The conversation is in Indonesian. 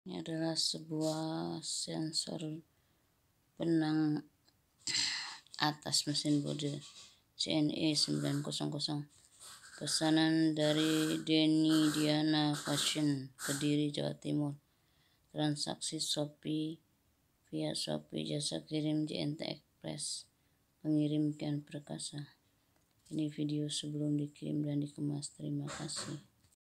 Ini adalah sebuah sensor penang atas mesin bodi CNE 900 pesanan dari Denny Diana Fashion Kediri Jawa Timur transaksi Shopee via Shopee jasa kirim JNT Express pengirimkan perkasa ini video sebelum dikirim dan dikemas terima kasih